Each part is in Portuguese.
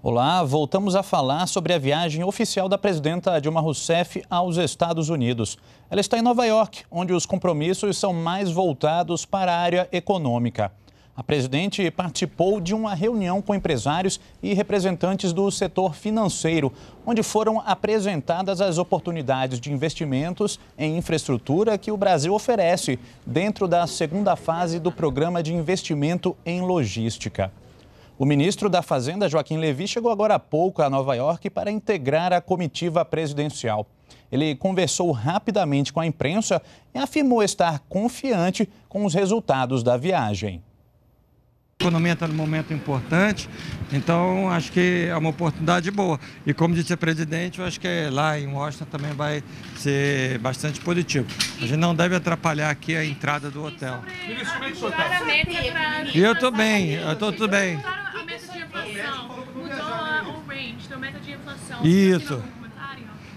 Olá, voltamos a falar sobre a viagem oficial da presidenta Dilma Rousseff aos Estados Unidos. Ela está em Nova York, onde os compromissos são mais voltados para a área econômica. A presidente participou de uma reunião com empresários e representantes do setor financeiro, onde foram apresentadas as oportunidades de investimentos em infraestrutura que o Brasil oferece dentro da segunda fase do Programa de Investimento em Logística. O ministro da Fazenda, Joaquim Levi, chegou agora há pouco a Nova York para integrar a comitiva presidencial. Ele conversou rapidamente com a imprensa e afirmou estar confiante com os resultados da viagem. A economia está num momento importante, então acho que é uma oportunidade boa. E como disse a presidente, eu acho que lá em Washington também vai ser bastante positivo. A gente não deve atrapalhar aqui a entrada do hotel. É e eu estou bem, eu estou tudo bem política, o meta de inflação. Isso.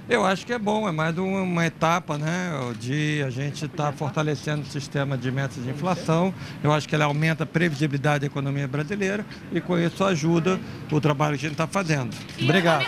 Eu acho que é bom, é mais uma etapa né, de a gente estar tá fortalecendo o sistema de metas de inflação. Eu acho que ela aumenta a previsibilidade da economia brasileira e com isso ajuda o trabalho que a gente está fazendo. Obrigado.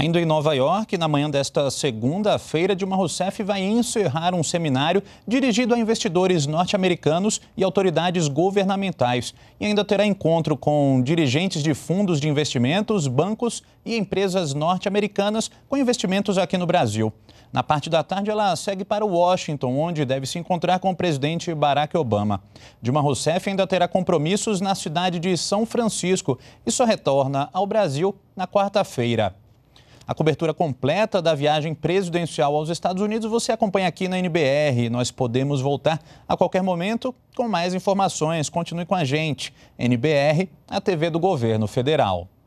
Ainda em Nova York, na manhã desta segunda-feira, Dilma Rousseff vai encerrar um seminário dirigido a investidores norte-americanos e autoridades governamentais. E ainda terá encontro com dirigentes de fundos de investimentos, bancos e empresas norte-americanas com investimentos aqui no Brasil. Na parte da tarde, ela segue para Washington, onde deve se encontrar com o presidente Barack Obama. Dilma Rousseff ainda terá compromissos na cidade de São Francisco e só retorna ao Brasil na quarta-feira. A cobertura completa da viagem presidencial aos Estados Unidos você acompanha aqui na NBR. Nós podemos voltar a qualquer momento com mais informações. Continue com a gente. NBR, a TV do Governo Federal.